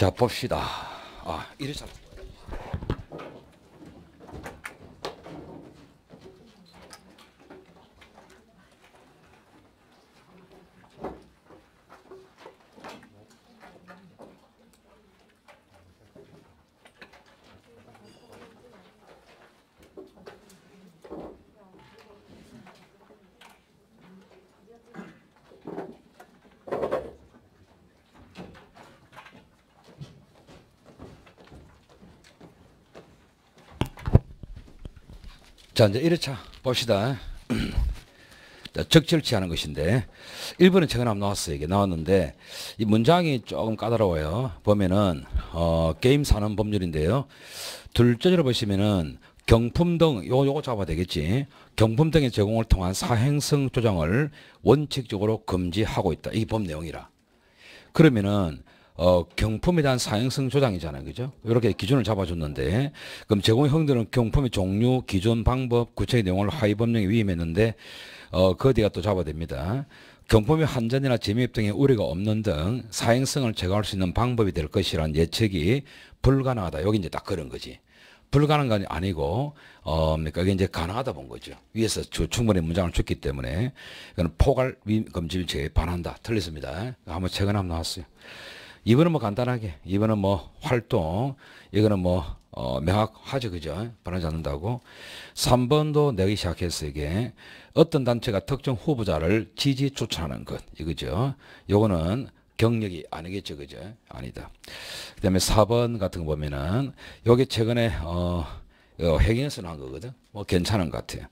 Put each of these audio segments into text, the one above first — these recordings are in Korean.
자 봅시다. 아 이래 잘. 자, 이제 1회차 봅시다. 자, 적절치 않은 것인데 1번은 최근에 한번 나왔어요. 이게 나왔는데 이 문장이 조금 까다로워요. 보면은 어, 게임 산업 법률인데요. 둘째로 보시면은 경품 등요 요거 잡아 되겠지. 경품 등의 제공을 통한 사행성 조장을 원칙적으로 금지하고 있다. 이게 법 내용이라. 그러면은 어, 경품에 대한 사행성 조장이잖아요. 그죠? 이렇게 기준을 잡아줬는데, 그럼 제공 형들은 경품의 종류, 기준, 방법, 구체의 내용을 하위법령에 위임했는데, 어, 거기가 그 또 잡아댑니다. 경품의 한전이나 재미입 등의 우려가 없는 등 사행성을 제거할 수 있는 방법이 될 것이란 예측이 불가능하다. 여기 이제 딱 그런 거지. 불가능한 건 아니고, 어, 그니까 이게 이제 가능하다 본 거죠. 위에서 충분히 문장을 줬기 때문에, 이거 포괄 위임금지에 반한다. 틀렸습니다. 한번 최근에 한번 나왔어요. 이번은뭐 간단하게, 이번은뭐 활동, 이거는 뭐, 어, 명확하죠. 그죠? 변하지 않는다고. 3번도 내기 시작해서 이게 어떤 단체가 특정 후보자를 지지 추천하는 것. 이거죠. 요거는 경력이 아니겠죠. 그죠? 아니다. 그 다음에 4번 같은 거 보면은 요게 최근에, 어, 행위인선을한 어, 거거든. 뭐 괜찮은 것 같아요.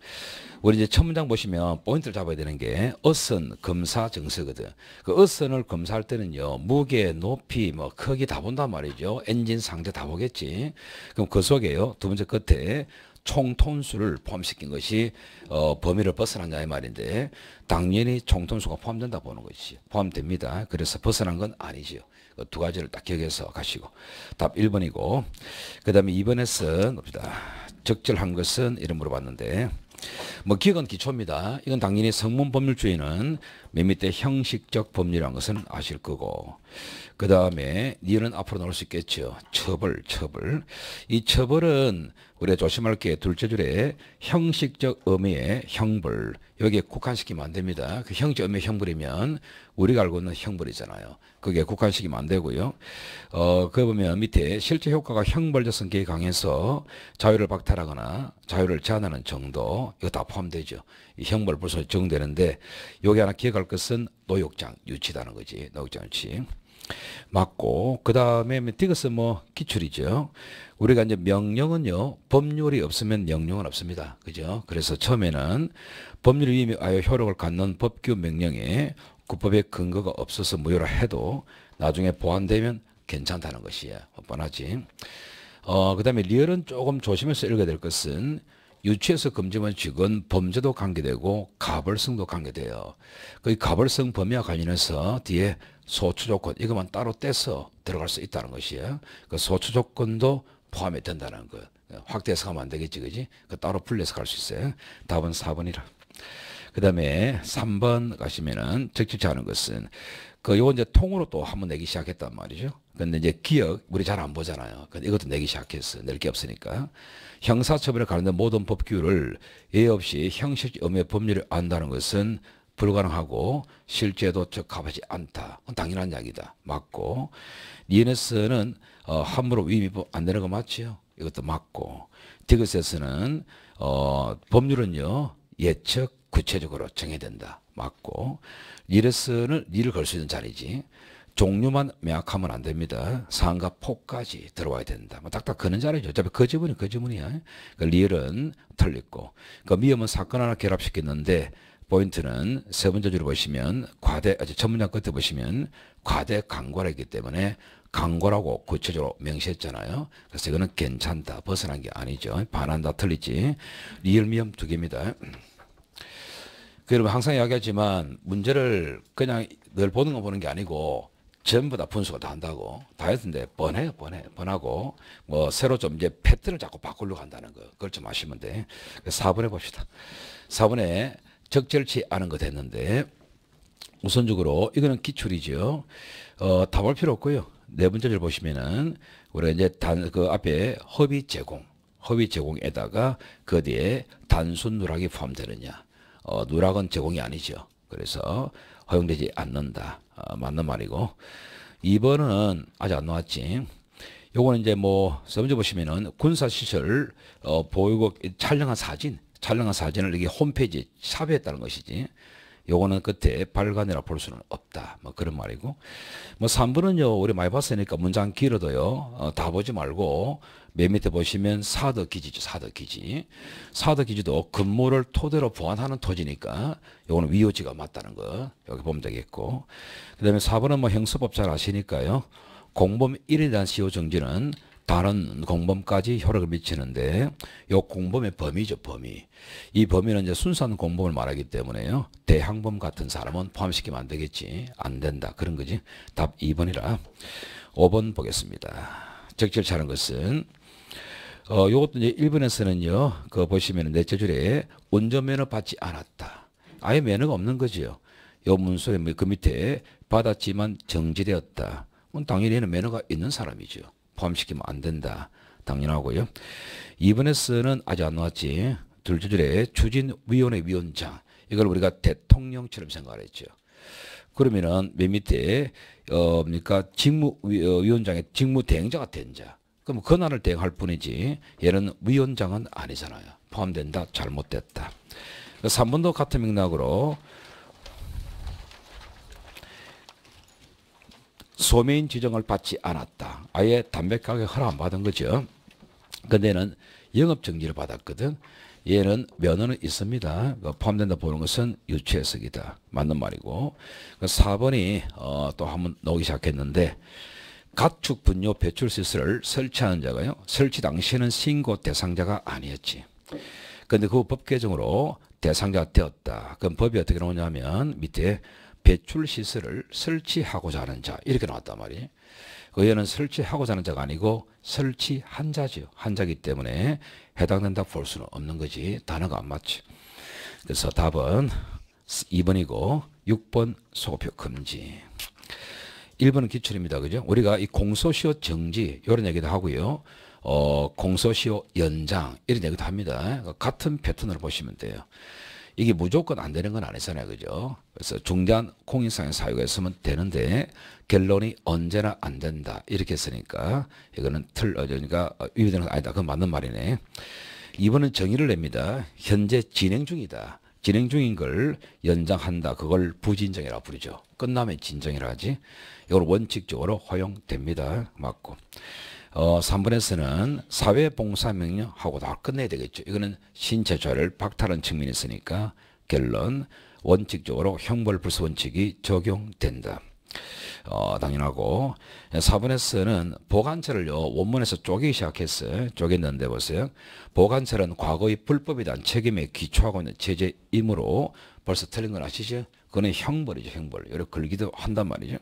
우리 이제 첫 문장 보시면 포인트를 잡아야 되는 게 어선, 검사, 정서거든. 그 어선을 검사할 때는요. 무게, 높이, 뭐 크기 다 본단 말이죠. 엔진 상태 다 보겠지. 그럼 그 속에요. 두 번째 끝에 총톤수를 포함시킨 것이 어, 범위를 벗어난다 이 말인데 당연히 총톤수가 포함된다 보는 것이 포함됩니다. 그래서 벗어난 건 아니죠. 어, 두 가지를 딱 기억해서 가시고 답 1번이고 그 다음에 2번에서 봅시다. 적절한 것은 이런 물어봤는데 뭐 기억은 기초입니다. 이건 당연히 성문 법률주의는 몇 밑에 형식적 법률이라는 것은 아실 거고 그 다음에 니은 앞으로 나올 수 있겠죠. 처벌, 처벌. 이 처벌은 우리가 조심할 게 둘째 줄에 형식적 의미의 형벌 여기에 국한시키면 안 됩니다. 그 형적 의미의 형벌이면 우리가 알고 있는 형벌이잖아요. 그게 국한시키면 안 되고요. 어, 그 보면 밑에 실제 효과가 형벌적 성격이 강해서 자유를 박탈하거나 자유를 제한하는 정도 이거 다 포함되죠. 이 형벌 불소에 적용되는데 여기 하나 기억할 것은 노역장 유치다는 거지. 노역장 유치. 맞고 그 다음에 디귿은 뭐, 뭐 기출이죠. 우리가 이제 명령은요 법률이 없으면 명령은 없습니다. 그죠? 그래서 처음에는 법률이 위하여 효력을 갖는 법규 명령에 구법의 근거가 없어서 무효라 해도 나중에 보완되면 괜찮다는 것이에요 뻔하지. 어, 그 다음에 리얼은 조금 조심해서 읽어야 될 것은 유치에서 금지한 직은 범죄도 관계되고 가벌성도 관계돼요. 그 가벌성 범위와 관련해서 뒤에 소추 조건 이것만 따로 떼서 들어갈 수 있다는 것이에요. 그 소추 조건도 포함이 된다는 거. 확대해서 가면 안 되겠지, 그지? 그 따로 분리해서갈 수 있어요. 답은 4번이라. 그 다음에 3번 가시면은 적집지 않은 것은 그 요거 이제 통으로 또 한번 내기 시작했단 말이죠. 근데 이제 기억 우리 잘 안 보잖아요. 근데 이것도 내기 시작했어. 낼 게 없으니까. 형사처벌에 관련된 모든 법규를 예 없이 형식 음의 법률을 안다는 것은 불가능하고 실제 도착하지 않다. 당연한 이야기다. 맞고 니에스는 어, 함부로 위임법 뭐 안 내는 거 맞지요? 이것도 맞고 디귿에서는 어, 법률은요 예측 구체적으로 정해야 된다. 맞고 니레스는 니를 걸 수 있는 자리지. 종류만 명확하면 안 됩니다. 상가 포까지 들어와야 된다. 뭐 딱딱 그는 자리죠. 어차피 거지문이 거지문이야. 그, 그 그러니까 리얼은 틀렸고. 그 그러니까 미음은 사건 하나 결합시켰는데 포인트는 세 번째 줄 보시면 과대 아주 첫 문장 끝에 보시면 과대 광고라기 때문에 광고라고 구체적으로 명시했잖아요. 그래서 이거는 괜찮다 벗어난 게 아니죠. 반한다 틀리지. 리얼미엄 두 개입니다. 그러면 항상 이야기하지만 문제를 그냥 늘 보는 거 보는 게 아니고 전부 다 분수가 다 한다고 다했는데번해요 뻔해 번하고뭐 새로 좀 이제 패턴을 자꾸 바꾸려고 한다는 거 그걸 좀 아시면 돼 4번 해봅시다 4번에 적절치 않은 것 했는데 우선적으로 이거는 기출이죠. 어, 다볼 필요 없고요. 네 번째를 보시면은 우리가 이제 단 그 앞에 허위 제공, 허위 제공에다가 그 뒤에 단순 누락이 포함되느냐. 어, 누락은 제공이 아니죠. 그래서 허용되지 않는다. 어, 맞는 말이고. 2번은 아직 안 나왔지. 요거는 이제 뭐 먼저 보시면은 군사시설 어, 보유 촬영한 사진 촬영한 사진을 이게 홈페이지에 샵했다는 것이지 요거는 끝에 발간이라 볼 수는 없다. 뭐 그런 말이고. 뭐 3번은요, 우리 많이 봤으니까 문장 길어도요, 어, 다 보지 말고, 맨 밑에 보시면 사드 기지죠, 사드 기지. 사드 기지도 근무를 토대로 보완하는 토지니까, 요거는 위효지가 맞다는 거, 여기 보면 되겠고. 그 다음에 4번은 뭐 형사법 잘 아시니까요, 공범 1에 대한 시효정지는 다른 공범까지 효력을 미치는데 요 공범의 범위죠 범위 이 범위는 이제 순수한 공범을 말하기 때문에요 대항범 같은 사람은 포함시키면 안 되겠지 안 된다 그런 거지 답 2번이라 5번 보겠습니다 적절치 않은 것은 어 요것도 이제 1번에서는요 그 보시면 넷째 줄에 운전면허 받지 않았다 아예 면허가 없는 거지요 요 문서에 그 밑에 받았지만 정지되었다 당연히 는 면허가 있는 사람이죠 포함시키면 안 된다. 당연하고요. 2번에서는 아직 안 나왔지. 둘째 줄에 추진위원회 위원장. 이걸 우리가 대통령처럼 생각을 했죠. 그러면은 맨 밑에 어 뭡니까 직무위원장의 직무 대행자가 된 자. 그럼 권한을 대행할 뿐이지 얘는 위원장은 아니잖아요. 포함된다. 잘못됐다. 3번도 같은 맥락으로 소매인 지정을 받지 않았다. 아예 담백하게 허락 안 받은 거죠. 근데는 영업정지를 받았거든. 얘는 면허는 있습니다. 그 포함된다 보는 것은 유치해석이다. 맞는 말이고. 그 4번이 어, 또 한번 나오기 시작했는데 가축 분뇨 배출 시설을 설치하는 자가요. 설치 당시에는 신고 대상자가 아니었지. 근데 그 법 개정으로 대상자가 되었다. 그럼 법이 어떻게 나오냐면 밑에 배출 시설을 설치하고자 하는 자 이렇게 나왔단 말이에요. 의원은 그 설치하고자 하는 자가 아니고 설치한 자지한 자기 때문에 해당된다 볼 수는 없는 거지 단어가 안 맞죠. 그래서 답은 2번이고 6번 소표 금지. 1번은 기출입니다. 그죠? 우리가 이 공소시효 정지 이런 얘기도 하고요. 어, 공소시효 연장 이런 얘기도 합니다. 같은 패턴으로 보시면 돼요. 이게 무조건 안 되는 건 아니잖아요. 그죠? 그래서 중대한 공익상의 사유가 있으면 되는데 결론이 언제나 안 된다. 이렇게 했으니까 이거는 틀, 어, 그러니까 어, 위배되는 건 아니다. 그건 맞는 말이네. 이번은 정의를 냅니다. 현재 진행 중이다. 진행 중인 걸 연장한다. 그걸 부진정이라 부르죠. 끝나면 진정이라 하지. 이걸 원칙적으로 허용됩니다. 맞고. 어, 3번에서는 사회봉사명령하고 다 끝내야 되겠죠. 이거는 신체조를 박탈한 측면이 있으니까 결론 원칙적으로 형벌불수 원칙이 적용된다. 어, 당연하고 4번에서는 보관처를 원문에서 쪼개기 시작했어요. 쪼갰는데 보세요. 보관처는 과거의 불법에 대 책임에 기초하고 있는 제재이므로 벌써 틀린 건 아시죠? 그거 형벌이죠. 형벌. 여러 걸기도 한단 말이죠.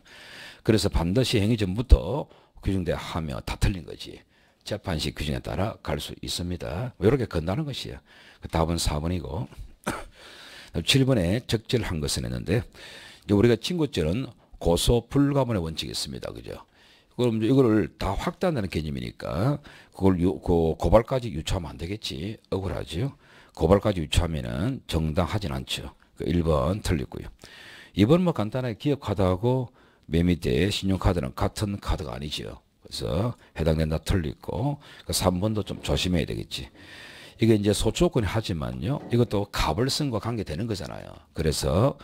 그래서 반드시 행위 전부터 규정돼 하며 다 틀린 거지. 재판식 규정에 따라 갈 수 있습니다. 이렇게 건다는 것이에요. 그 답은 4번이고 7번에 적절한 것은 했는데 우리가 친구죄는 고소 불가분의 원칙이 있습니다. 그죠? 그럼 이거를 다확대한다는 개념이니까 그걸 유, 그 고발까지 유추하면 안 되겠지. 억울하지요. 고발까지 유추하면 정당하진 않죠. 그 1번 틀렸고요. 2번 뭐 간단하게 기억하다고 매 밑에 신용카드는 같은 카드가 아니죠. 그래서 해당된다 틀리고 그 그러니까 3번도 좀 조심해야 되겠지. 이게 이제 소추권이 하지만요. 이것도 가벌성과 관계되는 거잖아요. 그래서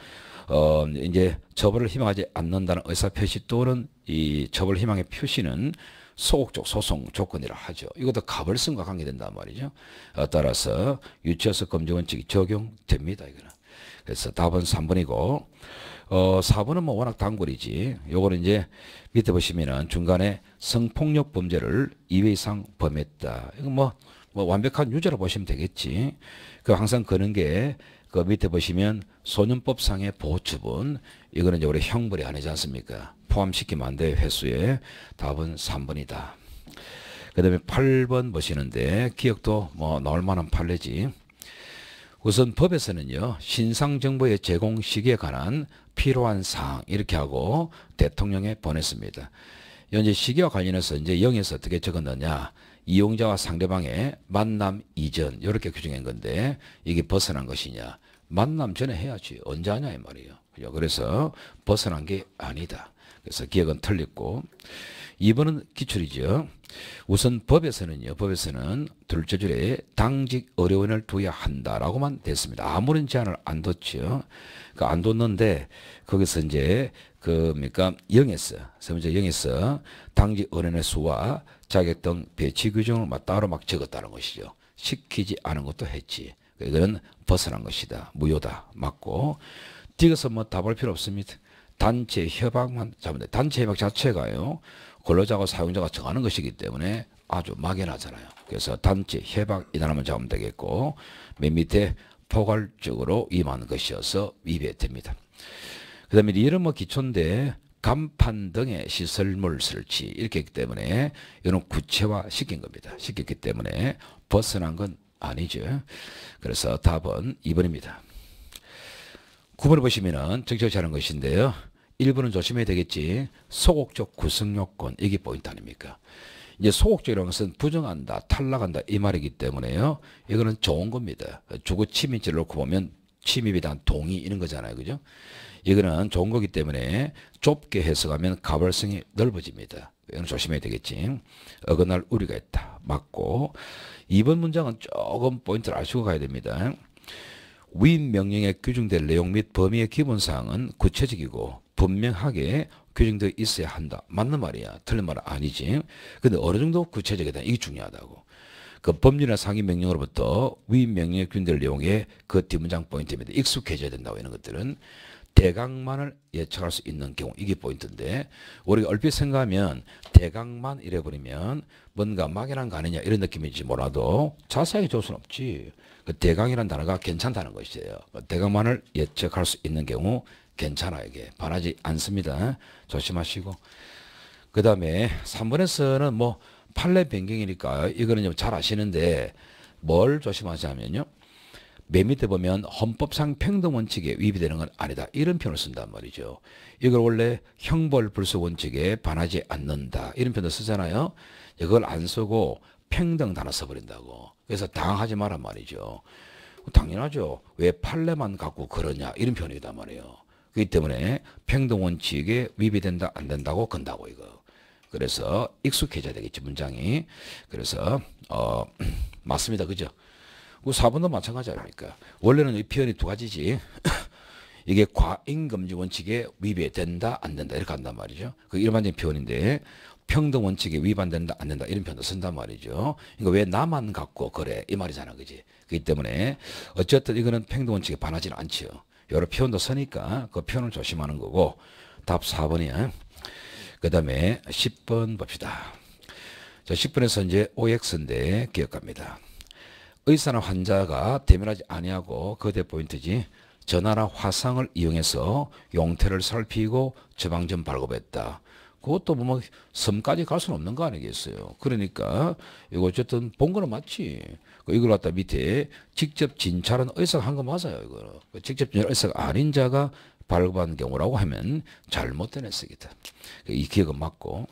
어 이제 처벌을 희망하지 않는다는 의사표시 또는 이 처벌 희망의 표시는 소극적 소송 조건이라 하죠. 이것도 가벌성과 관계된단 말이죠. 어, 따라서 유치원서 검증원칙이 적용됩니다. 이거는. 그래서 답은 3번이고 어, 4번은 뭐 워낙 단골이지. 요거는 이제 밑에 보시면은 중간에 성폭력 범죄를 2회 이상 범했다. 이건 뭐, 뭐 완벽한 유죄로 보시면 되겠지. 그 항상 그런 게그 밑에 보시면 소년법상의 보호처분 이거는 이제 우리 형벌이 아니지 않습니까? 포함시키면 안돼 횟수에. 답은 3번이다. 그 다음에 8번 보시는데 기억도 뭐 나올 만한 판례지. 우선 법에서는요 신상정보의 제공 시기에 관한 필요한 사항 이렇게 하고 대통령에 보냈습니다. 현재 시기와 관련해서 이제 0에서 어떻게 적었느냐 이용자와 상대방의 만남 이전 이렇게 규정한 건데 이게 벗어난 것이냐 만남 전에 해야지 언제 하냐 이 말이에요. 그죠? 그래서 벗어난 게 아니다. 그래서 기억은 틀렸고 2번은 기출이죠. 우선 법에서는요. 법에서는 둘째 줄에 당직 의료원을 두야 한다라고만 됐습니다. 아무런 제한을 안 뒀죠. 그안 뒀는데 거기서 이제 그 뭡니까 영에서 세 번째 영에서 당직 은행의 수와 자격 등 배치 규정을 막 따로 막 적었다는 것이죠. 시키지 않은 것도 했지. 이거는 벗어난 것이다. 무효다. 맞고 뒤에서 뭐 답할 필요 없습니다. 단체 협약만 잡는데 단체 협약 자체가요. 근로자고 사용자가 정하는 것이기 때문에 아주 막연하잖아요. 그래서 단체 협약이라하면 잡으면 되겠고 맨 밑에 포괄적으로 임하는 것이어서 위배됩니다그 다음에 이름은 기초인데 간판 등의 시설물 설치 이렇게 했기 때문에 이는 구체화 시킨 겁니다. 시켰기 때문에 벗어난 건 아니죠. 그래서 답은 2번입니다. 9번을 보시면은 정치하는 것인데요. 1번은 조심해야 되겠지. 소극적 구성요건 이게 포인트 아닙니까? 이제 소극적이라는 것은 부정한다, 탈락한다 이 말이기 때문에요. 이거는 좋은 겁니다. 주거 침입지를 놓고 보면 침입에 대한 동의 이런 거잖아요. 그죠? 이거는 좋은 거기 때문에 좁게 해석하면 가벌성이 넓어집니다. 이건 조심해야 되겠지. 어긋날 우려가 있다. 맞고. 이번 문장은 조금 포인트를 아시고 가야 됩니다. 위임 명령에 규정될 내용 및 범위의 기본사항은 구체적이고 분명하게 규정되어 있어야 한다. 맞는 말이야. 틀린 말은 아니지. 근데 어느 정도 구체적이다. 이게 중요하다고. 그 법률이나 상위 명령으로부터 위임 명령에 규정될 내용의 그 뒷문장 포인트입니다. 익숙해져야 된다고 이런 것들은 대강만을 예측할 수 있는 경우 이게 포인트인데 우리가 얼핏 생각하면 대강만 이래버리면 뭔가 막연한 거 아니냐 이런 느낌인지 몰라도 자세하게 줄 수는 없지 그 대강이라는 단어가 괜찮다는 것이에요 그 대강만을 예측할 수 있는 경우 괜찮아 이게 반하지 않습니다 조심하시고 그 다음에 3번에서는 뭐 판례 변경이니까 이거는 좀 잘 아시는데 뭘 조심하자면요 맨 밑에 보면 헌법상 평등 원칙에 위배되는 건 아니다. 이런 표현을 쓴단 말이죠. 이걸 원래 형벌 불수 원칙에 반하지 않는다. 이런 표현을 쓰잖아요. 이걸 안 쓰고 평등 단어 써버린다고. 그래서 당하지 말란 말이죠. 당연하죠. 왜 판례만 갖고 그러냐. 이런 표현이단 말이에요. 그렇기 때문에 평등 원칙에 위배된다 안 된다고 건다고 이거. 그래서 익숙해져야 되겠지 문장이. 그래서 어 맞습니다. 그죠? 그 4번도 마찬가지 아닙니까? 원래는 이 표현이 두 가지지. 이게 과잉금지 원칙에 위배된다 안 된다 이렇게 한단 말이죠. 그 일반적인 표현인데 평등 원칙에 위반된다 안 된다 이런 표현도 쓴단 말이죠. 그러니까 왜 나만 갖고 그래 이 말이잖아 그지. 그렇기 때문에 어쨌든 이거는 평등 원칙에 반하지는 않죠 여러 표현도 쓰니까 그 표현을 조심하는 거고 답 4번이야. 그 다음에 10번 봅시다. 자 10번에서 이제 OX인데 기억합니다. 의사나 환자가 대면하지 아니하고 그대 포인트지 전화나 화상을 이용해서 용태를 살피고 처방전 발급했다. 그것도 뭐 섬까지 갈 수는 없는 거 아니겠어요. 그러니까 이거 어쨌든 본 거는 맞지. 그 이걸 갖다 밑에 직접 진찰은 의사가 한 거 맞아요. 이거 그 직접 진찰 의사가 아닌 자가 발급한 경우라고 하면 잘못된 해석이다. 그 이 기억은 맞고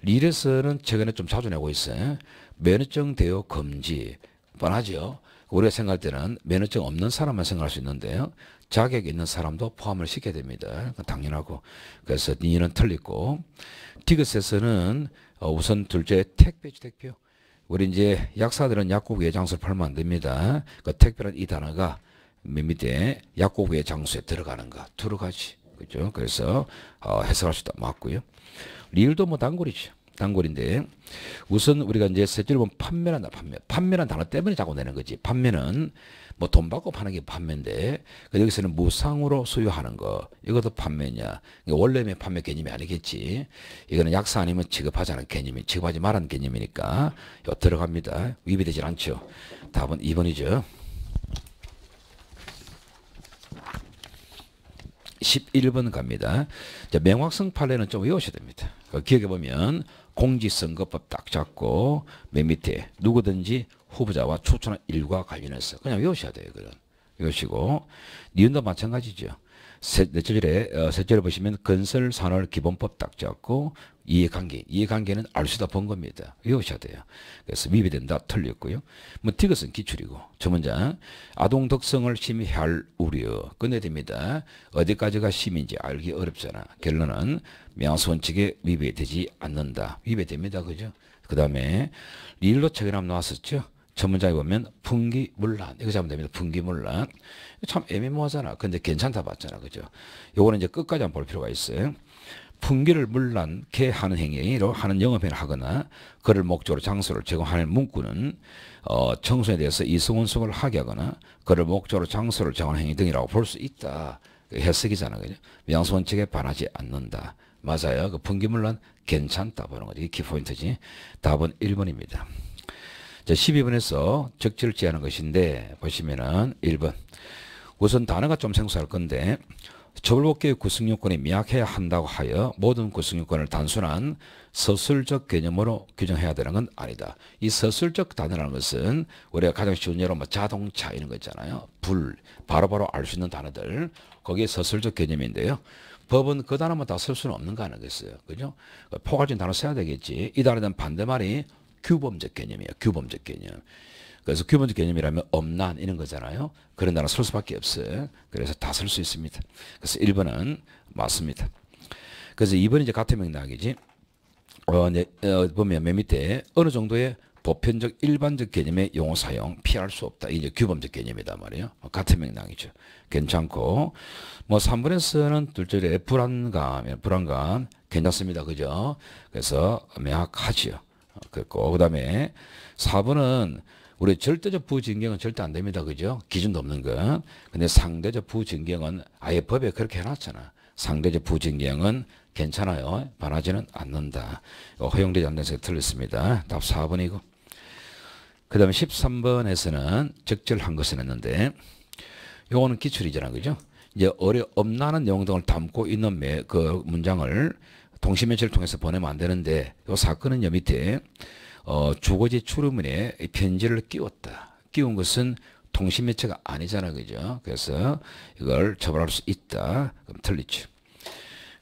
릴에서는 최근에 좀 자주 내고 있어요. 면허증 대여 금지, 뻔하죠. 우리가 생각할 때는 면허증 없는 사람만 생각할 수 있는데요. 자격 있는 사람도 포함을 시켜야 됩니다. 당연하고. 그래서 니는 틀렸고. 티그에서는 어, 우선 둘째 택배주택표. 우리 이제 약사들은 약국 외장소 팔면 안 됩니다. 그 택배란 이 단어가 맨 밑에 약국 외장소에 들어가는 거. 들어가지. 그죠? 그래서 어, 해석할 수도 맞고요. 리을도 뭐 단골이죠. 단골인데 우선 우리가 이제 셋째로 보면 판매란다 판매 판매란 단어 때문에 자꾸 내는 거지 판매는 뭐 돈 받고 파는 게 판매인데 그 여기서는 무상으로 소유하는 거 이것도 판매냐 원래의 판매 개념이 아니겠지 이거는 약사 아니면 취급하지 않은 개념이 취급하지 말라 개념이니까 요 들어갑니다 위배되질 않죠 답은 2번이죠 11번 갑니다. 자, 명확성 판례는 좀 외우셔야 됩니다. 그 기억해 보면 공직선거법 딱 잡고 맨 밑에 누구든지 후보자와 추천한 일과 관련해서 그냥 외우셔야 돼요. 그건. 외우시고 니은도 마찬가지죠. 넷째 네, 절에 셋째 어, 절 보시면 건설 산업 기본법 딱 잡고 이해관계 이해관계는 알 수다 본 겁니다. 외우셔야 돼요. 그래서 미비된다 틀렸고요. 뭐 티것은 기출이고 조문자 아동 독성을 심히 할 우려 꺼내됩니다. 어디까지가 심인지 알기 어렵잖아. 결론은 명수 원칙에 위배되지 않는다. 위배됩니다. 그죠? 그 다음에 릴로 책이 나왔었죠. 전문장에 보면 분기물란 이거 잡으면 됩니다. 분기물란 참 애매모호하잖아. 근데 괜찮다 봤잖아, 그죠? 요거는 이제 끝까지 한번 볼 필요가 있어요. 분기를 물란케 하는 행위로 하는 영업행위를 하거나 그를 목적으로 장소를 제공하는 문구는 어, 청소에 대해서 이성운송을 하게 하거나 그를 목적으로 장소를 제공하는 행위 등이라고 볼 수 있다. 그 해석이잖아. 그죠? 명성원칙에 반하지 않는다. 맞아요. 그 분기물란 괜찮다 보는 거지. 이 키포인트지. 답은 1번입니다. 자, 12번에서 적지를 지하는 것인데 보시면은 1번 우선 단어가 좀 생소할 건데 처벌법계의 구성요건이 미약해야 한다고 하여 모든 구성요건을 단순한 서술적 개념으로 규정해야 되는 건 아니다. 이 서술적 단어라는 것은 우리가 가장 쉬운 예로 뭐 자동차 이런 거 있잖아요. 불 바로바로 알 수 있는 단어들 거기에 서술적 개념인데요. 법은 그 단어만 다 쓸 수는 없는 거 아니겠어요. 그죠? 포괄적인 단어 써야 되겠지. 이 단어에 대한 반대말이 규범적 개념이에요. 규범적 개념. 그래서 규범적 개념이라면 엄난 이런 거잖아요. 그런 나라 쓸 수밖에 없어요. 그래서 다 쓸 수 있습니다. 그래서 1번은 맞습니다. 그래서 2번이 이제 같은 맥락이지. 어, 네, 어, 보면 맨 밑에 어느 정도의 보편적 일반적 개념의 용어 사용 피할 수 없다. 이제 규범적 개념이다 말이에요. 어, 같은 맥락이죠. 괜찮고 뭐 3번에서는 둘째로 불안감, 불안감 괜찮습니다. 그죠? 그래서 명확하지요. 그랬고 그다음에 4번은 우리 절대적 부진경은 절대 안 됩니다. 그죠? 기준도 없는 건. 근데 상대적 부진경은 아예 법에 그렇게 해놨잖아. 상대적 부진경은 괜찮아요. 반하지는 않는다. 허용되지 않는 것이 틀렸습니다. 답 4번이고. 그 다음에 13번에서는 적절한 것을 했는데 요거는 기출이잖아. 그죠? 이제 어려, 엄나는 용등을 담고 있는 매, 그 문장을 동시매체를 통해서 보내면 안 되는데 이 사건은 여 밑에 어, 주거지 추루문에 편지를 끼웠다. 끼운 것은 통신매체가 아니잖아, 그죠? 그래서 이걸 처벌할 수 있다. 그럼 틀리죠.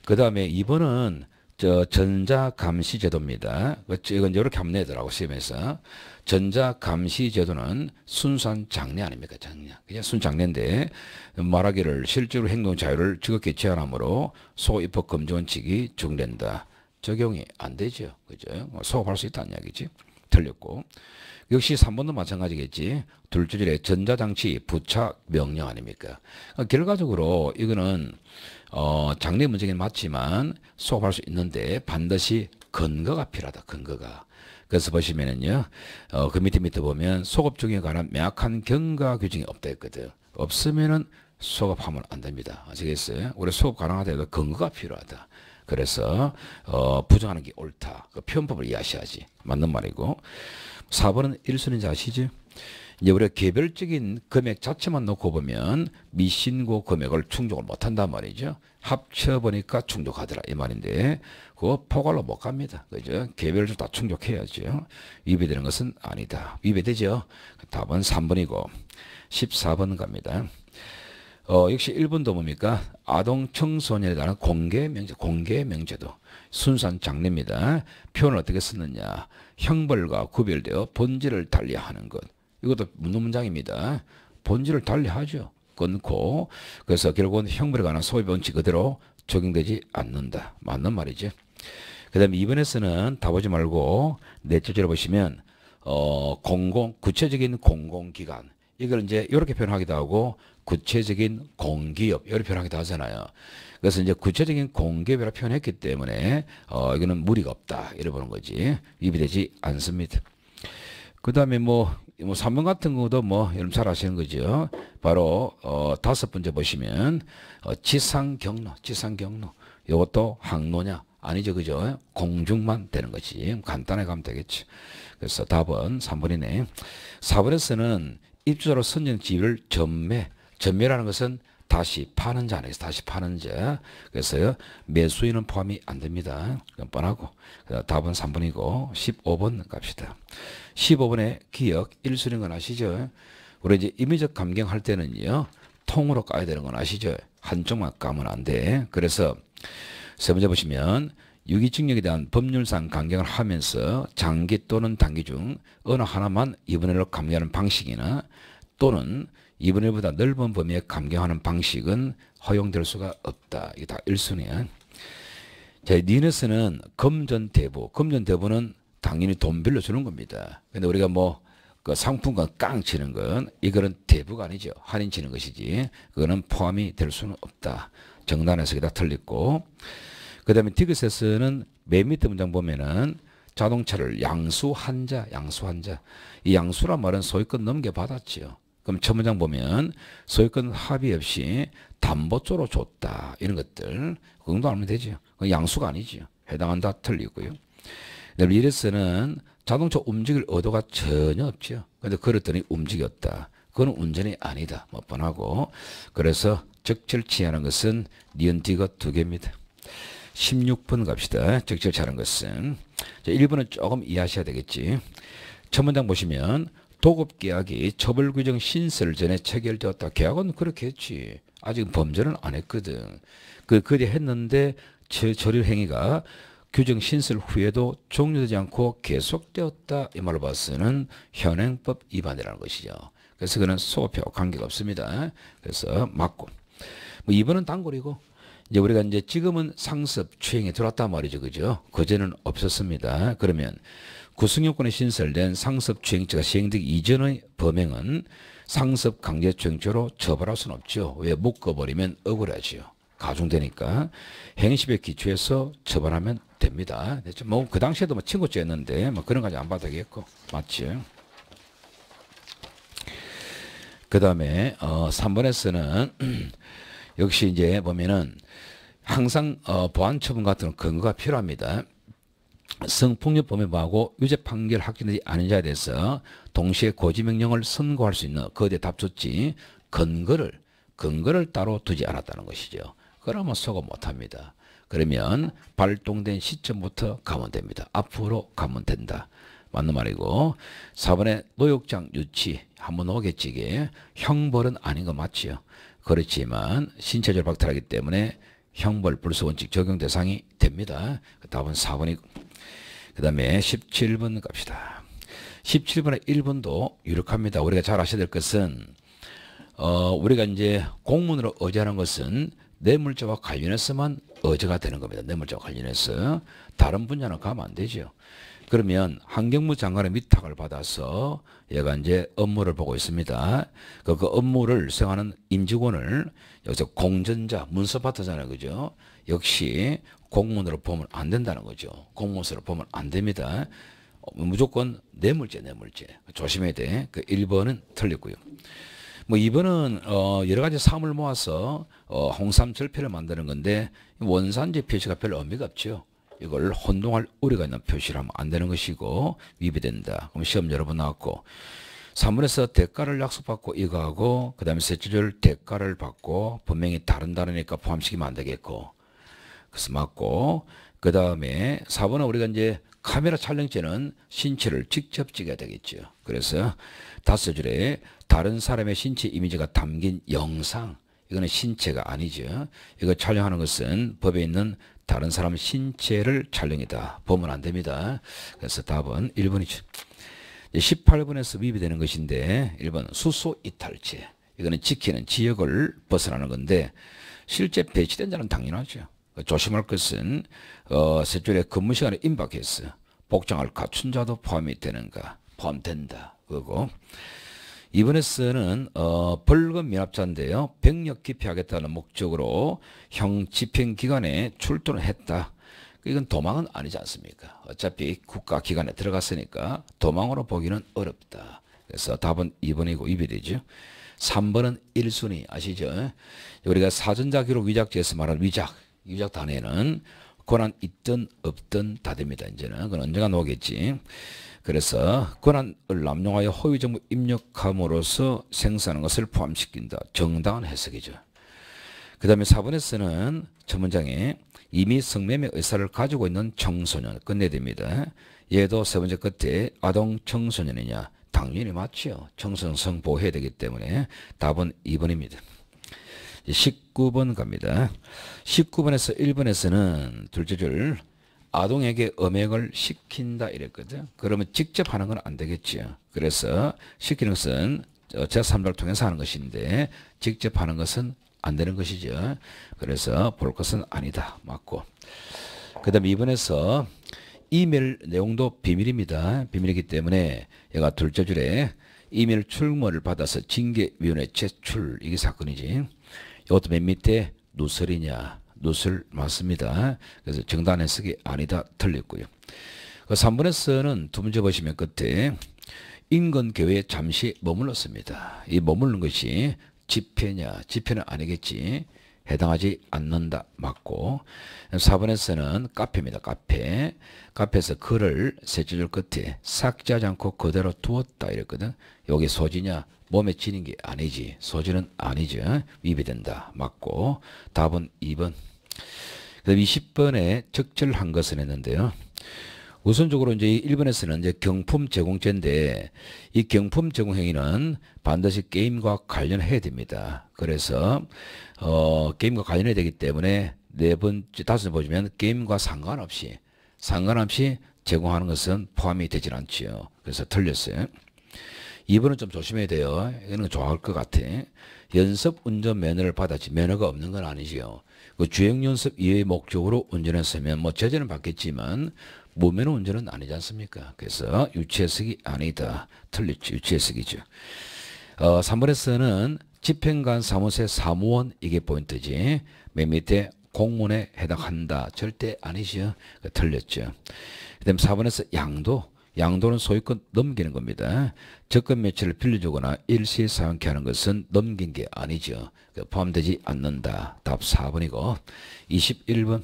그 다음에 2번은 저 전자감시제도입니다. 이건 이렇게 하면 되더라고, 시험에서. 전자감시제도는 순수한 장례 아닙니까? 장례. 그냥 순장례인데 말하기를 실제로 행동자유를 지극히 제한하므로 소입법 금지 원칙이 적된다 적용이 안 되죠. 그죠? 뭐 소급할 수 있다는 이야기지. 틀렸고. 역시 3번도 마찬가지겠지. 둘째 줄에 전자장치 부착 명령 아닙니까? 그러니까 결과적으로 이거는 어, 장례 문제긴 맞지만 수업할 수 있는데 반드시 근거가 필요하다. 근거가. 그래서 보시면은요, 어, 그 밑에 밑에 보면 소급 중에 관한 명확한 경과 규정이 없다 했거든. 없으면은 소급하면 안 됩니다. 아시겠어요? 우리 소급 가능하다도 근거가 필요하다. 그래서 어, 부정하는 게 옳다. 그 표현법을 이해하셔야지. 맞는 말이고. 4번은 1순위인지 아시죠? 이제 우리가 개별적인 금액 자체만 놓고 보면 미신고 금액을 충족을 못한단 말이죠. 합쳐보니까 충족하더라 이 말인데 그거 포괄로 못 갑니다. 그죠? 개별적으로 다 충족해야죠. 위배되는 것은 아니다. 위배되죠. 그 답은 3번이고 14번 갑니다. 어, 역시 1번도 뭡니까? 아동 청소년에 대한 공개 명제, 공개 명제도 순수한 장례입니다. 표현을 어떻게 썼느냐 형벌과 구별되어 본질을 달리하는 것. 이것도 문문장입니다. 본질을 달리하죠. 끊고 그래서 결국은 형물에 관한 소비 원칙 그대로 적용되지 않는다. 맞는 말이지. 그 다음에 2번에서는 다 보지 말고 넷째째로 보시면 어 공공 구체적인 공공기관 이걸 이제 이렇게 표현하기도 하고 구체적인 공기업 이렇게 표현하기도 하잖아요. 그래서 이제 구체적인 공기업이라 표현했기 때문에 어 이거는 무리가 없다 이래 보는 거지 입이 되지 않습니다. 그 다음에 뭐뭐 3번 같은 것도 뭐 여러분 잘 아시는 거죠. 바로 어, 다섯 번째 보시면 어, 지상 경로, 지상 경로. 이것도 항로냐? 아니죠, 그죠? 공중만 되는 거지. 간단하게 가면 되겠죠. 그래서 답은 3번이네. 4번에서는 입주자로 선정 지위를 전매, 전매라는 것은 다시 파는 자 안에서 다시 파는 자. 그래서 매수인은 포함이 안 됩니다. 그건 뻔하고. 답은 3번이고 15번 갑시다. 15번의 기억 1순인 건 아시죠? 우리 이제 임의적 감경할 때는요. 통으로 까야 되는 건 아시죠? 한쪽만 까면 안 돼. 그래서 세 번째 보시면 유기증명에 대한 법률상 강경을 하면서 장기 또는 단기 중 어느 하나만 2분의 1로 감경하는 방식이나 또는 이분의보다 넓은 범위에 감경하는 방식은 허용될 수가 없다. 이게 다 1순위야. 자, 니네스는 금전대부. 금전대부는 당연히 돈 빌려 주는 겁니다. 근데 우리가 뭐, 그 상품권 깡 치는 건, 이거는 대부가 아니죠. 할인 치는 것이지. 그거는 포함이 될 수는 없다. 정단에서 다 틀렸고. 그 다음에 티그세스는 맨 밑에 문장 보면은 자동차를 양수한자, 양수한자. 이 양수란 말은 소유권 넘게 받았지요. 그럼 첫 문장 보면 소유권 합의 없이 담보조로 줬다. 이런 것들. 그 정도 알면 되죠. 그 양수가 아니죠 해당한다 틀리고요. 그다 이래서는 자동차 움직일 의도가 전혀 없죠. 근데 그랬더니 움직였다. 그건 운전이 아니다. 뭐 뻔하고. 그래서 적절치 않은 것은 니은티가 두 개입니다. 16번 갑시다. 적절치 않은 것은. 자, 1번은 조금 이해하셔야 되겠지. 첫 문장 보시면 도급계약이 처벌규정 신설 전에 체결되었다. 계약은 그렇게 했지. 아직 범죄는 안 했거든. 그, 그래 했는데 처리 행위가 규정 신설 후에도 종료되지 않고 계속되었다. 이 말로 봐서는 현행법 위반이라는 것이죠. 그래서 그는 소표 관계가 없습니다. 그래서 맞고. 뭐이번은 단골이고 이제 우리가 이제 지금은 상습 추행에 들어왔단 말이죠. 그죠? 그제는 없었습니다. 그러면 구성요건에 신설된 상습주행죄가 시행되기 이전의 범행은 상습강제주행죄로 처벌할 수는 없죠. 왜? 묶어버리면 억울하지요. 가중되니까 행시의 기초에서 처벌하면 됩니다. 됐죠? 그렇죠? 뭐그 당시에도 뭐 친구죄였는데 뭐 그런 거까지 안 받아겠고 맞지? 그 다음에 어 3번에서는 역시 이제 보면은 항상 어 보안 처분 같은 근거가 필요합니다. 성폭력범에 뭐하고 유죄 판결 확정되지 않은자에 대해서 동시에 고지명령을 선고할 수 있는 거대 답조치 근거를 근거를 따로 두지 않았다는 것이죠. 그러면 소고 못합니다. 그러면 발동된 시점부터 가면 됩니다. 앞으로 가면 된다. 맞는 말이고 4번에 노역장 유치 한번 오겠지 이게 형벌은 아닌 거 맞지요. 그렇지만 신체적 박탈하기 때문에 형벌 불소원칙 적용 대상이 됩니다. 그 답은 4번이 그 다음에 17번 갑시다. 17번에 1번도 유력합니다. 우리가 잘 아셔야 될 것은 어, 우리가 이제 공문으로 어제하는 것은 뇌물자와 관련해서만 어제가 되는 겁니다. 뇌물자와 관련해서 다른 분야는 가면 안 되죠. 그러면 한경무 장관의 위탁을 받아서 얘가 이제 업무를 보고 있습니다. 그, 그 업무를 수행하는 임직원을 여기서 공전자, 문서파트잖아요. 그죠? 역시 공문으로 보면 안 된다는 거죠. 공문서로 보면 안 됩니다. 어, 무조건 뇌물죄, 네 뇌물죄. 네 조심해야 돼. 그 1번은 틀렸고요. 뭐 2번은 어 여러 가지 사물 모아서 어 홍삼 절표를 만드는 건데 원산지 표시가 별 의미가 없죠. 이걸 혼동할 우려가 있는 표시를 하면 안 되는 것이고 위배된다. 그럼 시험 여러 번 나왔고 3번에서 대가를 약속받고 이거하고 그 다음에 세출을 대가를 받고 분명히 다른 단어니까 포함시키면 안 되겠고 그래서 맞고 그 다음에 4번은 우리가 이제 카메라 촬영체는 신체를 직접 찍어야 되겠죠. 그래서 다섯 줄에 다른 사람의 신체 이미지가 담긴 영상 이거는 신체가 아니죠. 이거 촬영하는 것은 법에 있는 다른 사람 신체를 촬영이다. 보면 안 됩니다. 그래서 답은 1번이죠. 18번에서 미비되는 것인데 1번 수소 이탈체 이거는 지키는 지역을 벗어나는 건데 실제 배치된 자는 당연하죠. 조심할 것은 어, 셋 줄에 근무 시간에 임박했어 복장을 갖춘 자도 포함이 되는가 포함된다 그거 이번에쓰는 어, 벌금 미납자인데요 병력 기피하겠다는 목적으로 형 집행기관에 출두를 했다 그 이건 도망은 아니지 않습니까 어차피 국가기관에 들어갔으니까 도망으로 보기는 어렵다 그래서 답은 2번이고 2번이죠 3번은 1순위 아시죠 우리가 사전자 기록 위작지에서 말한 위작 유작 단에는 고난 있든 없든 다 됩니다. 이제는 그건 언젠가 나오겠지. 그래서 권한을 남용하여 허위정보 입력함으로써 생산하 것을 포함시킨다. 정당한 해석이죠. 그 다음에 4번에서는 전문장에 이미 성매매 의사를 가지고 있는 청소년 끝내됩니다. 얘도 세 번째 끝에 아동 청소년이냐 당연히 맞지 청소년 성보호해야 되기 때문에 답은 2번입니다. 19번 갑니다. 19번에서 1번에서는 둘째 줄 아동에게 음행을 시킨다 이랬거든. 그러면 직접 하는 건 안 되겠지요. 그래서 시키는 것은 제3자를 통해서 하는 것인데 직접 하는 것은 안 되는 것이죠. 그래서 볼 것은 아니다. 맞고. 그 다음 2번에서 이메일 내용도 비밀입니다. 비밀이기 때문에 얘가 둘째 줄에 이메일 출모를 받아서 징계위원회 제출 이게 사건이지. 이것도 맨 밑에 누설이냐. 누설 맞습니다. 그래서 정단 해석이 아니다. 틀렸고요. 그 3번에서는 두 번째 보시면 끝에 인근 교회에 잠시 머물렀습니다. 이 머물는 것이 집회냐. 집회는 아니겠지. 해당하지 않는다. 맞고 4번에서는 카페입니다. 카페. 카페에서 글을 셋째 줄 끝에 삭제하지 않고 그대로 두었다. 이랬거든. 여기 소지냐? 몸에 지는 게 아니지. 소지는 아니죠. 어? 위배된다. 맞고 답은 2번. 그다음 20번에 적절한 것은 했는데요. 우선적으로 이제 1번에서는 이제 경품 제공제인데 이 경품 제공 행위는 반드시 게임과 관련해야 됩니다. 그래서 어 게임과 관련해야 되기 때문에 네 번째 다섯 번 보시면 게임과 상관없이 상관없이 제공하는 것은 포함이 되질 않지요. 그래서 틀렸어요. 이분은좀 조심해야 돼요. 이거는 좋아할 것 같아. 연습 운전 면허를 받았지 면허가 없는 건 아니지요. 그 주행 연습 이외의 목적으로 운전했으면 뭐 제재는 받겠지만 무면허 운전은 아니지 않습니까? 그래서 유치해석이 아니다. 틀렸지. 유치해석이죠. 어, 3번에서는 집행관 사무소의 사무원 이게 포인트지. 맨 밑에 공문에 해당한다. 절대 아니죠. 그 틀렸죠. 그 다음 4번에서 양도 양도는 소유권 그 넘기는 겁니다. 적금 매치를 빌려주거나 일시에 사용케 하는 것은 넘긴 게 아니죠. 그 포함되지 않는다. 답 4번이고 21번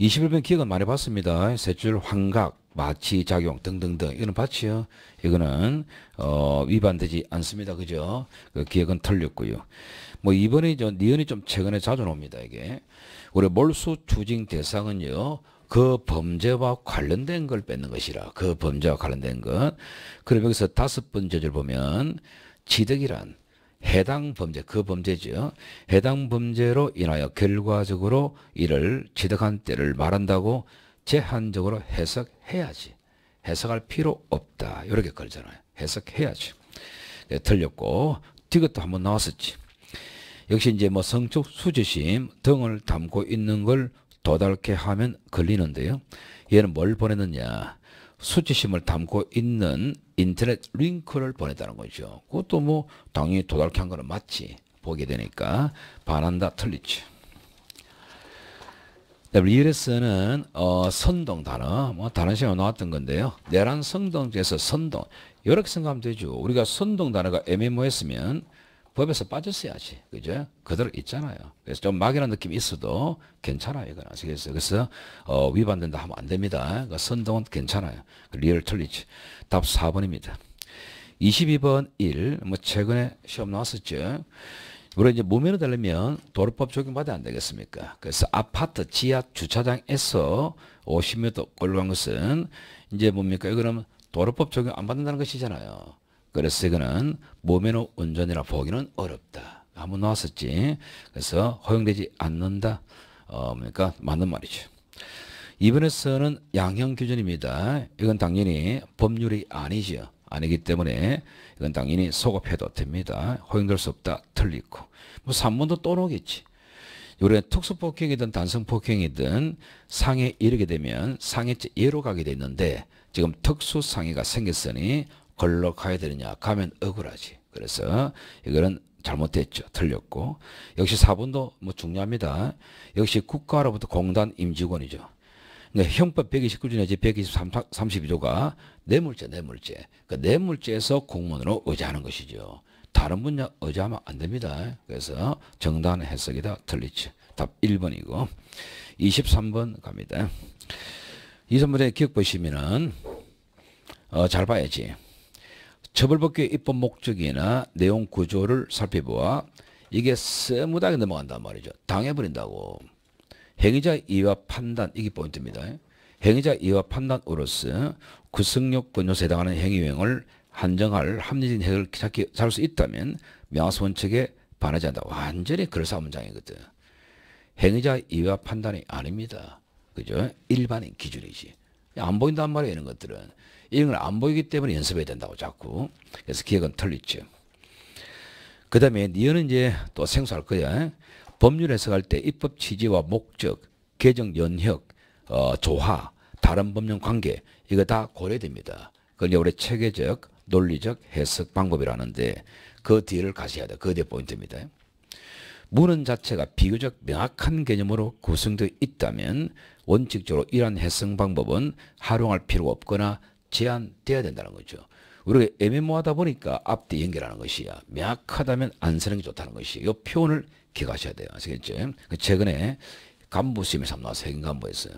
21번 기억은 많이 봤습니다. 셋줄 환각, 마취작용 등등등 이거는 봤지 이거는 어, 위반되지 않습니다. 그죠? 그 기억은 틀렸고요. 뭐 이번에 저 니은이 좀 최근에 자주 나옵니다. 이게 우리 몰수 추징 대상은요. 그 범죄와 관련된 걸 뺏는 것이라. 그 범죄와 관련된 것. 그럼 여기서 다섯 번째 줄 보면 지득이란 해당 범죄, 그 범죄죠. 해당 범죄로 인하여 결과적으로 이를 지득한 때를 말한다고 제한적으로 해석해야지. 해석할 필요 없다. 이렇게 걸잖아요. 해석해야지. 네, 틀렸고 이것도 한번 나왔었지. 역시 이제 뭐 성적 수지심 등을 담고 있는 걸 도달케 하면 걸리는데요. 얘는 뭘 보냈느냐. 수치심을 담고 있는 인터넷 링크를 보냈다는 거죠. 그것도 뭐 당연히 도달케 한 거는 맞지. 보게 되니까 반한다 틀리지. 리얼서는 어, 선동 단어, 뭐 다른 시간에 나왔던 건데요. 내란 선동 중에서 선동 이렇게 생각하면 되죠. 우리가 선동 단어가 애매모했으면 법에서 빠졌어야지. 그죠? 그대로 있잖아요. 그래서 좀 막연한 느낌이 있어도 괜찮아요. 이건 아시겠어요? 그래서, 어, 위반된다 하면 안 됩니다. 그러니까 선동은 괜찮아요. 그 리얼 틀리지. 답 4번입니다. 22번 1. 뭐, 최근에 시험 나왔었죠. 물론 이제 무면허 달려면 도로법 적용받아야 안 되겠습니까? 그래서 아파트 지하 주차장에서 50m 꼴간 것은 이제 뭡니까? 이거는 도로법 적용 안 받는다는 것이잖아요. 그래서 이거는 몸에는 온전이라 보기는 어렵다. 한번 나왔었지. 그래서 허용되지 않는다. 어, 그니까 맞는 말이죠. 이번에서는 양형 규정입니다. 이건 당연히 법률이 아니죠. 아니기 때문에 이건 당연히 소급해도 됩니다. 허용될 수 없다. 틀리고. 뭐 3번도 또 나오겠지. 요래 특수폭행이든 단성폭행이든 상해 이르게 되면 상해죄 예로 가게 돼는데 지금 특수상해가 생겼으니 걸로 가야 되느냐 가면 억울하지 그래서 이거는 잘못됐죠 틀렸고 역시 4번도 뭐 중요합니다 역시 국가로부터 공단 임직원이죠 그러니까 형법 129조에 제 123조가 뇌물죄 뇌물죄 그 뇌물죄에서 공무원으로 의지하는 것이죠 다른 분야 의지하면 안 됩니다 그래서 정당 해석이다 틀리죠 답 1번이고 23번 갑니다. 이선번의 기억 보시면은 어, 잘 봐야지. 처벌법규의 입법 목적이나 내용 구조를 살펴보아 이게 세무당에 넘어간단 말이죠. 당해버린다고. 행위자 이와 판단 이게 포인트입니다. 행위자 이와 판단으로서 구성요건 요소에 해당하는 행위행을 한정할 합리적인 해결을 찾기 할수 있다면 명확 원칙에 반하지 않다. 완전히 그럴싸한 문장이거든. 행위자 이와 판단이 아닙니다. 그죠? 일반인 기준이지. 안 보인단 말이에요. 이런 것들은. 이런 걸 안 보이기 때문에 연습해야 된다고 자꾸. 그래서 기억은 틀리죠. 그 다음에 니어는 이제 또 생소할 거야. 법률 해석할 때 입법 취지와 목적, 개정 연혁, 어, 조화, 다른 법령 관계 이거 다 고려됩니다. 그건 우리 체계적, 논리적 해석 방법이라는데 그 뒤를 가셔야 돼. 그 뒤에 포인트입니다. 문헌 자체가 비교적 명확한 개념으로 구성되어 있다면 원칙적으로 이러한 해석 방법은 활용할 필요 없거나 제한돼야 된다는 거죠. 우리가 애매모하다 보니까 앞뒤 연결하는 것이야. 명확하다면 안 쓰는 게 좋다는 것이. 이 표현을 기억하셔야 돼요. 아시겠죠? 그 최근에 간부 시험에서 한번 나와 행간부에서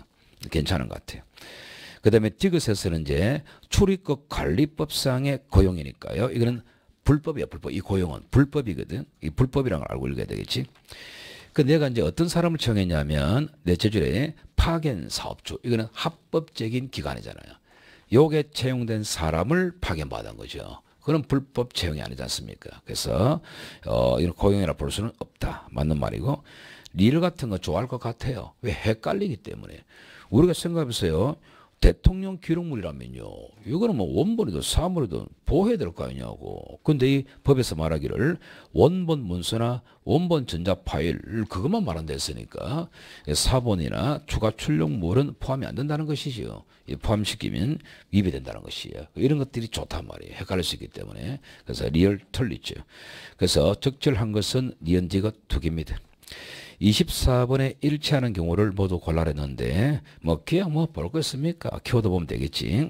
괜찮은 것 같아요. 그 다음에 디귿에서는 이제 출입국 관리법상의 고용이니까요. 이거는 불법이야, 불법. 이 고용은 불법이거든. 이 불법이라는 걸 알고 읽어야 되겠지. 그 내가 이제 어떤 사람을 정했냐면 내 제줄에 파견 사업주 이거는 합법적인 기관이잖아요. 요게 채용된 사람을 파견받은 거죠. 그건 불법 채용이 아니지 않습니까? 그래서 어, 이런 고용이라 볼 수는 없다. 맞는 말이고 리를 같은 거 좋아할 것 같아요. 왜 헷갈리기 때문에 우리가 생각해보세요. 대통령 기록물이라면요. 이거는 뭐 원본이든 사물이든 보호해야 될 거 아니냐고. 근데 이 법에서 말하기를 원본 문서나 원본 전자 파일 그것만 말한다 했으니까 사본이나 추가 출력물은 포함이 안 된다는 것이지요. 포함시키면 위배된다는 것이에요. 이런 것들이 좋단 말이에요. 헷갈릴 수 있기 때문에. 그래서 리얼 털리죠 그래서 적절한 것은 니언지가 두 개입니다. 24번에 일치하는 경우를 모두 골라냈는데 뭐 기야 뭐볼 것습니까 키워드 보면 되겠지.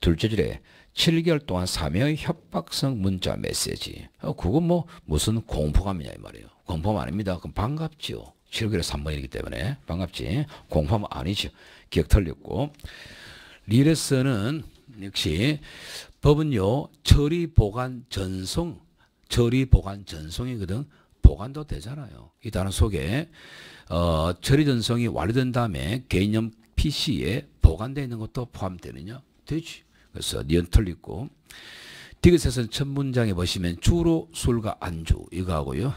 둘째 줄에 7개월 동안 사명의 협박성 문자 메시지. 어, 그건 뭐 무슨 공포감이냐 이 말이에요. 공포 감 아닙니다. 그럼 반갑지요. 7개월 3번이기 때문에 반갑지. 공포감 아니죠. 기억 틀렸고. 리레스는 역시 법은요 처리 보관 전송 처리 보관 전송이거든 보관도 되잖아요. 이 단어 속에 어, 처리전성이 완료된 다음에 개념 PC에 보관되어 있는 것도 포함되느냐? 되지. 그래서 니은 틀리고 디귿에서는 첫 문장에 보시면 주로 술과 안주 이거하고요.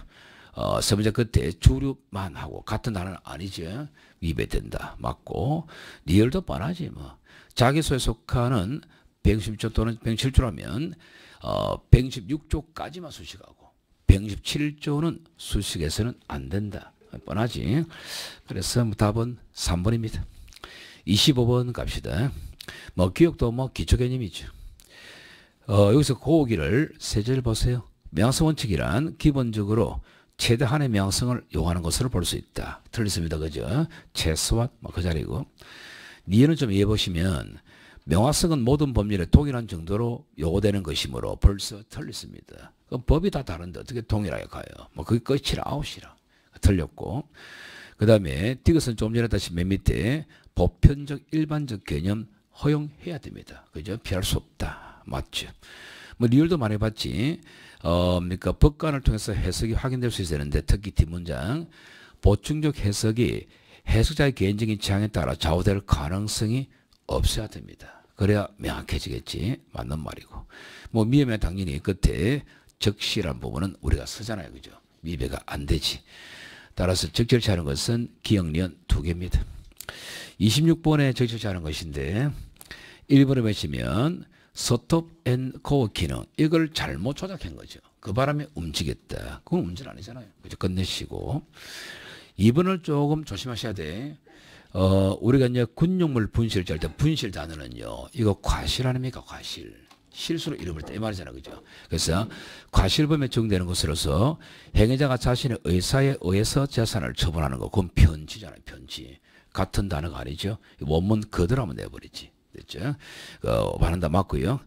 어, 세 번째 끝에 주류만 하고 같은 단어는 아니죠. 위배된다. 맞고 리얼도 뻔하지 뭐. 자기소에 속하는 160조 또는 107조라면 어, 116조까지만 수식하고 167조는 수식에서는 안 된다. 뻔하지. 그래서 뭐 답은 3번입니다. 25번 갑시다. 뭐 기억도 뭐 기초 개념이죠. 어, 여기서 고기를 세제를 보세요. 명성 원칙이란 기본적으로 최대한의 명성을 요하는 것으로 볼 수 있다. 틀렸습니다. 그죠? 최소한 뭐그 자리고. 니은은 좀 이해 보시면 명화성은 모든 법률에 동일한 정도로 요구되는 것이므로 벌써 틀렸습니다. 그 법이 다 다른데 어떻게 동일하게 가요? 뭐 그게 끝이라 아웃이라 틀렸고 그 다음에 디귿은 좀 전에 다시 맨 밑에 보편적 일반적 개념 허용해야 됩니다. 그죠? 피할 수 없다. 맞죠? 뭐 리얼도 많이 봤지. 어, 그러니까 법관을 통해서 해석이 확인될 수 있어야 되는데 특히 뒷문장 보충적 해석이 해석자의 개인적인 취향에 따라 좌우될 가능성이 없어야 됩니다. 그래야 명확해지겠지. 맞는 말이고. 뭐 미음에 당연히 끝에 적시란 부분은 우리가 쓰잖아요. 그죠? 미배가 안 되지. 따라서 적절치 않은 것은 기억년 두 개입니다. 26번에 적절치 않은 것인데 1번에 외치면 스톱 앤 코어키는 이걸 잘못 조작한 거죠. 그 바람에 움직였다. 그건 움직 아니잖아요. 그죠? 끝내시고 2번을 조금 조심하셔야 돼. 어, 우리가 이제 군용물 분실 절대 분실 단어는요. 이거 과실 아닙니까? 과실. 실수로 잃어버릴 때이 말이잖아. 그죠? 그래서 과실범에 적용되는 것으로서 행위자가 자신의 의사에 의해서 재산을 처분하는 거. 그건 편지잖아요. 편지. 같은 단어가 아니죠. 원문 그대로 하면 내버리지. 됐죠? 어, 발음다 맞고요.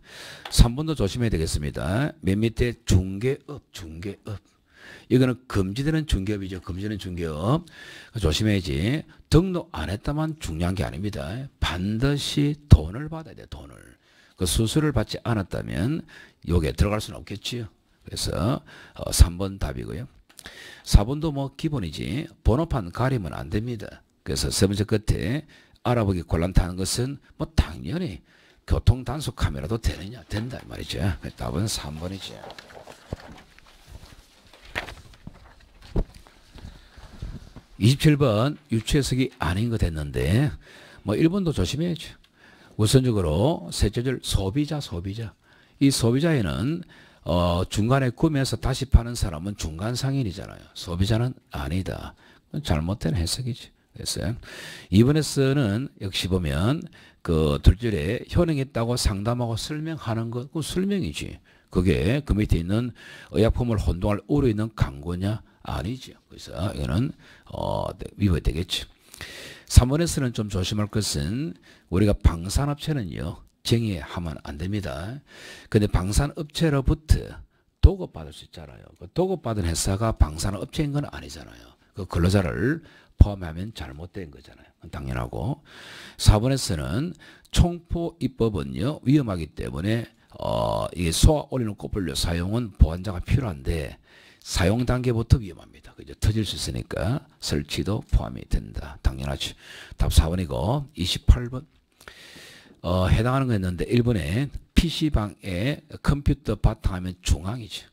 3번도 조심해야 되겠습니다. 맨 밑에 중개업, 중개업. 이거는 금지되는 중개업이죠. 금지되는 중개업. 조심해야지. 등록 안 했다만 중요한 게 아닙니다. 반드시 돈을 받아야 돼, 돈을. 그수수료 받지 않았다면 여기 들어갈 수는 없겠지요. 그래서 3번 어, 답이고요. 4번도 뭐 기본이지 번호판 가리면 안 됩니다. 그래서 세 번째 끝에 알아보기 곤란타는 것은 뭐 당연히 교통단속 카메라도 되느냐 된다 말이죠. 그 답은 3번이죠. 27번 유추해석이 아닌 것 됐는데 뭐 1번도 조심해야죠. 우선적으로 셋째 줄 소비자 소비자 이 소비자에는 어, 중간에 구매해서 다시 파는 사람은 중간 상인이잖아요. 소비자는 아니다. 잘못된 해석이지. 됐어요. 2번에서는 역시 보면 그 둘줄에 효능있다고 상담하고 설명하는 것, 그 설명이지. 그게 그 밑에 있는 의약품을 혼동할 우려 있는 광고냐? 아니죠. 그래서 이거는 어, 위법되겠죠. 3번에서는 좀 조심할 것은 우리가 방산업체는요. 정의하면 안 됩니다. 근데 방산업체로부터 도급받을 수 있잖아요. 그 도급받은 회사가 방산업체인 건 아니잖아요. 그 근로자를 포함하면 잘못된 거잖아요. 당연하고 4번에서는 총포 입법은요 위험하기 때문에 어, 이게 소화 올리는 꽃불료 사용은 보완자가 필요한데 사용 단계부터 위험합니다. 그죠? 터질 수 있으니까 설치도 포함이 된다. 당연하죠. 답 4번이고 28번. 어, 해당하는 거였는데 1번에 PC방에 컴퓨터 바탕화면 중앙이죠.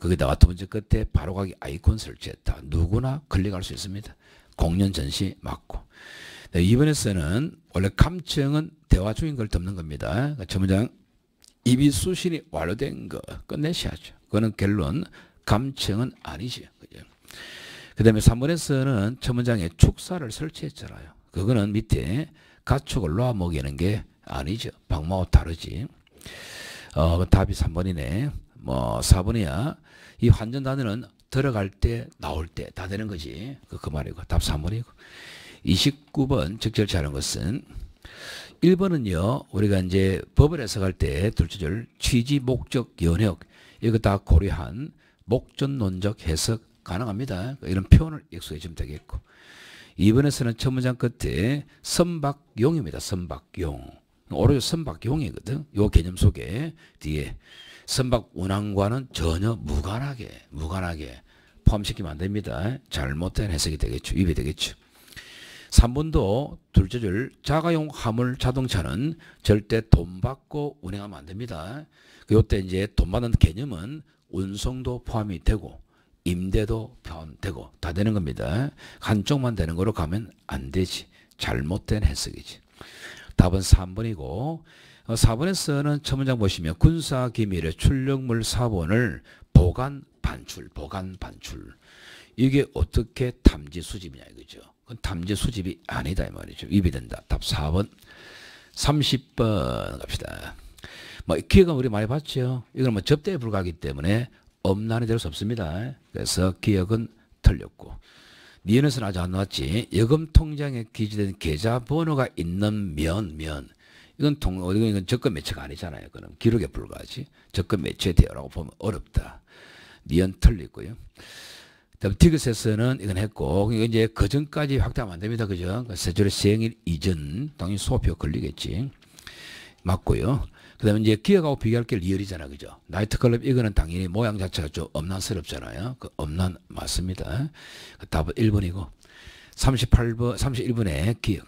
거기다가 두 번째 끝에 바로가기 아이콘 설치했다. 누구나 클릭할 수 있습니다. 공연 전시 맞고. 네, 2번에서는 원래 감청은 대화 중인 걸 덮는 겁니다. 전문장 그 입이 수신이 완료된 거 끝내셔야죠. 그거는 결론 감청은 아니지. 그죠? 그 다음에 3번에서는 천문장에 축사를 설치했잖아요. 그거는 밑에 가축을 놓아 먹이는 게 아니죠. 방마와 다르지. 어, 그 답이 3번이네. 뭐, 4번이야. 이 환전 단어는 들어갈 때, 나올 때 다 되는 거지. 그, 그 말이고. 답 3번이고. 29번 적절치 않은 것은 1번은요, 우리가 이제 법을 해석할 때 둘째 줄 취지, 목적, 연역, 이거 다 고려한 목전논적 해석 가능합니다. 이런 표현을 익수해 주면 되겠고 2번에서는 첫 문장 끝에 선박용입니다. 선박용. 오로지 선박용이거든. 요 개념 속에 뒤에 선박 운항과는 전혀 무관하게 무관하게 포함시키면 안 됩니다. 잘못된 해석이 되겠죠. 위배 되겠죠. 3번도 둘째 줄 자가용 화물 자동차는 절대 돈 받고 운행하면 안 됩니다. 요때 이제 돈 받는 개념은 운송도 포함이 되고 임대도 변되고다 되는 겁니다. 한쪽만 되는 거로 가면 안 되지. 잘못된 해석이지. 답은 3번이고 4번에서는 어, 첨문장 보시면 군사기밀의 출력물 4번을 보관 반출, 보관 반출. 이게 어떻게 탐지 수집이냐 이거죠. 그건 탐지 수집이 아니다 이 말이죠. 위배된다. 답 4번. 30번 갑시다. 뭐 기억은 우리 많이 봤죠. 이건 뭐 접대에 불과하기 때문에 엄란이 될 수 없습니다. 그래서 기억은 틀렸고. 니은에서는 아직 안 나왔지. 여금 통장에 기재된 계좌번호가 있는 면, 면. 이건 통, 어디, 이건 적금 매체가 아니잖아요. 그럼 기록에 불과하지. 적금 매체 대여라고 보면 어렵다. 니은 틀리고요. 다음 티그스에서는 이건 했고, 이건 이제 그 전까지 확답하면 안 됩니다. 그죠? 그 세조의 시행일 이전, 당연히 소표 걸리겠지. 맞고요. 그 다음에 이제 기어하고 비교할 게 리얼이잖아. 그죠? 나이트클럽 이거는 당연히 모양 자체가 좀 엄난스럽잖아요. 그 엄난 맞습니다. 그 답은 1번이고 38번, 31번에 기억.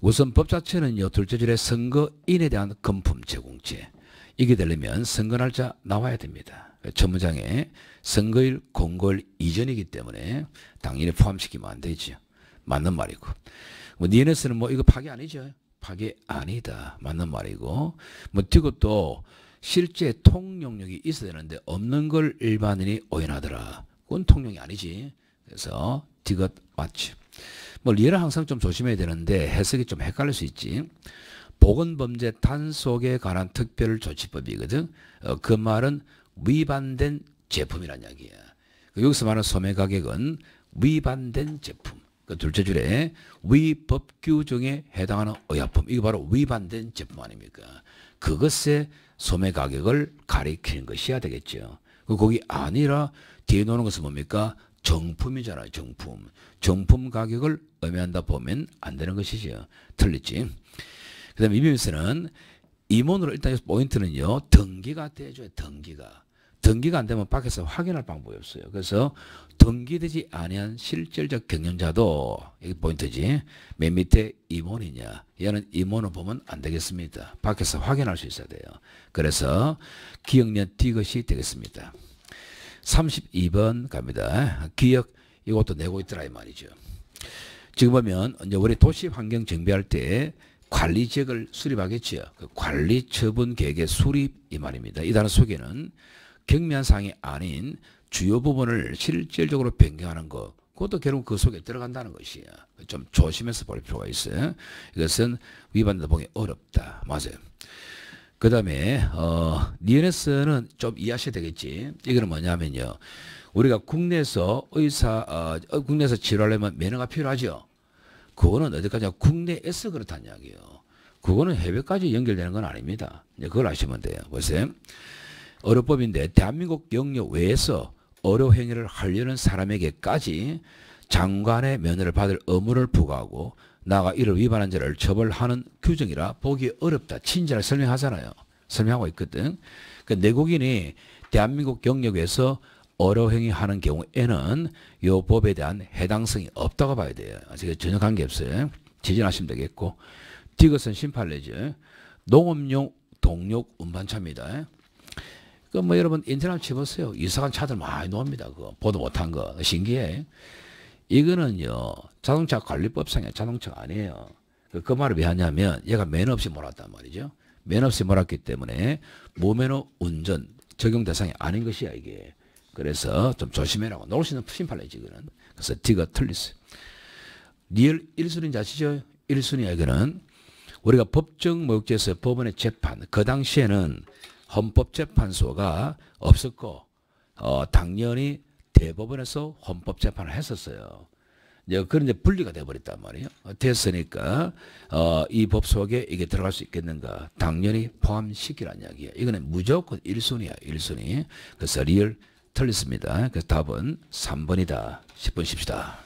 우선 법 자체는요. 둘째 줄에 선거인에 대한 금품 제공죄. 이게 되려면 선거 날짜 나와야 됩니다. 전 문장에 선거일 공고일 이전이기 때문에 당연히 포함시키면 안 되죠. 맞는 말이고. 뭐 DNS는 뭐 이거 파기 아니죠. 파괴 아니다. 맞는 말이고. 뭐, 이것도 실제 통용력이 있어야 되는데 없는 걸 일반인이 오인하더라. 그건 통용이 아니지. 그래서 디귿 맞지. 뭐 리를 항상 좀 조심해야 되는데 해석이 좀 헷갈릴 수 있지. 보건범죄 단속에 관한 특별조치법이거든. 어, 그 말은 위반된 제품이란 이야기야. 그 여기서 말하는 소매가격은 위반된 제품. 그 둘째 줄에 위법규정에 해당하는 의약품 이거 바로 위반된 제품 아닙니까? 그것의 소매 가격을 가리키는 것이야 되겠죠. 그 거기 아니라 뒤에 노는 것은 뭡니까? 정품이잖아요. 정품. 정품 가격을 의미한다 보면 안 되는 것이죠. 틀렸지. 그 다음에 이비밀서는 임원으로 일단 포인트는요. 등기가 돼줘요. 등기가. 등기가 안 되면 밖에서 확인할 방법이 없어요. 그래서 등기되지 아니한 실질적 경영자도 이게 포인트지. 맨 밑에 임원이냐. 얘는 임원을 보면 안 되겠습니다. 밖에서 확인할 수 있어야 돼요. 그래서 기억년 D것이 되겠습니다. 32번 갑니다. 기억 이것도 내고 있더라 이 말이죠. 지금 보면 이제 우리 도시 환경 정비할 때 관리 지역을 수립하겠죠그 관리 처분 계획의 수립 이 말입니다. 이 단어 속에는 경면상이 아닌 주요 부분을 실질적으로 변경하는 것. 그것도 결국 그 속에 들어간다는 것이야. 좀 조심해서 볼 필요가 있어요. 이것은 위반자 보기 어렵다. 맞아요. 그 다음에 어, 니은에서는 좀 이해하셔야 되겠지. 이거는 뭐냐면요. 우리가 국내에서 의사, 어, 국내에서 치료하려면 면허가 필요하죠. 그거는 어디까지 국내에서 그렇다는 이야기예요. 그거는 해외까지 연결되는 건 아닙니다. 그걸 아시면 돼요. 보세요. 어려법인데 대한민국 영역 외에서 어려 행위를 하려는 사람에게까지 장관의 면허를 받을 의무를 부과하고 나가 이를 위반한 자를 처벌하는 규정이라 보기 어렵다. 친절하게 설명하잖아요. 설명하고 있거든. 그 내국인이 대한민국 영역에서 어려행위하는 경우에는 이 법에 대한 해당성이 없다고 봐야 돼요. 아직 전혀 관계없어요. 지진하시면 되겠고. 디귿은 심판례죠. 농업용 동력 운반차입니다. 그뭐 여러분 인터넷 쳐보세요. 이상한 차들 많이 놓옵니다 그거 보도 못한 거 신기해. 이거는요 자동차 관리법상의 자동차가 아니에요. 그, 그 말을 왜 하냐면 얘가 맨 없이 몰았단 말이죠. 맨 없이 몰았기 때문에 무면허 운전 적용 대상이 아닌 것이야 이게. 그래서 좀 조심해라고 놓을 수 있는 심판례 지금는 그래서 D가 틀리스 리얼 1순위 자시죠? 1순위 이거는 우리가 법정 목적에서 법원의 재판 그 당시에는 헌법재판소가 없었고 어, 당연히 대법원에서 헌법재판을 했었어요. 이제 그런 이제 분리가 돼버렸단 말이에요. 됐으니까 어, 이 법 속에 이게 들어갈 수 있겠는가? 당연히 포함시키란 이야기야. 이거는 무조건 1순위야. 1순위. 그래서 리얼 틀렸습니다. 그래서 답은 3번이다. 10분 쉽시다.